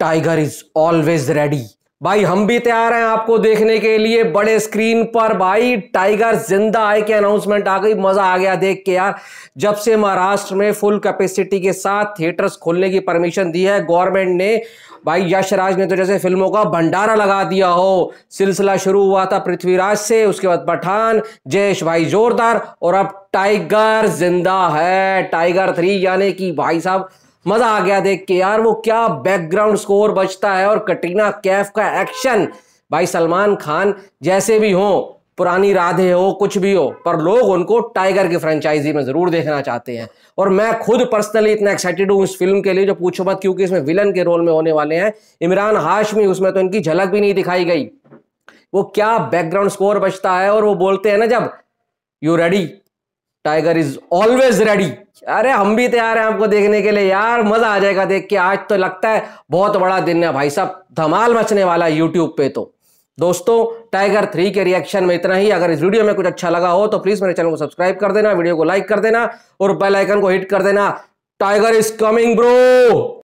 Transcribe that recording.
tiger is always ready भाई हम भी तैयार हैं आपको देखने के लिए बड़े स्क्रीन पर भाई टाइगर जिंदा आए के अनाउंसमेंट आ गई मजा आ गया देख के यार जब से महाराष्ट्र में फुल कैपेसिटी के साथ थिएटर्स खोलने की परमिशन दी है गवर्नमेंट ने भाई यशराज ने तो जैसे फिल्मों का भंडारा लगा दिया हो सिलसिला शुरू हुआ था पृथ्वीराज से उसके बाद पठान जयेश भाई जोरदार और अब टाइगर जिंदा है टाइगर थ्री यानी कि भाई साहब मजा आ गया देख के यार वो क्या बैकग्राउंड स्कोर बचता है और कटरीना कैफ का एक्शन भाई सलमान खान जैसे भी हो पुरानी राधे हो कुछ भी हो पर लोग उनको टाइगर की फ्रेंचाइजी में ज़रूर देखना चाहते हैं और मैं खुद पर्सनली इतना एक्साइटेड हूँ इस फिल्म के लिए जो पूछो मत क्योंकि इसमें विलन के रोल में होने वाले हैं इमरान हाशमी उसमें तो इनकी झलक भी नहीं दिखाई गई वो क्या बैकग्राउंड स्कोर बचता है और वो बोलते हैं ना जब you ready tiger is always ready अरे हम भी तैयार हैं आपको देखने के लिए यार मजा आ जाएगा देख के आज तो लगता है बहुत बड़ा दिन है भाई साहब धमाल मचने वाला यूट्यूब पे तो दोस्तों टाइगर थ्री के रिएक्शन में इतना ही अगर इस वीडियो में कुछ अच्छा लगा हो तो प्लीज मेरे चैनल को सब्सक्राइब कर देना वीडियो को लाइक कर देना और बेलाइकन को हिट कर देना टाइगर इज कमिंग ब्रो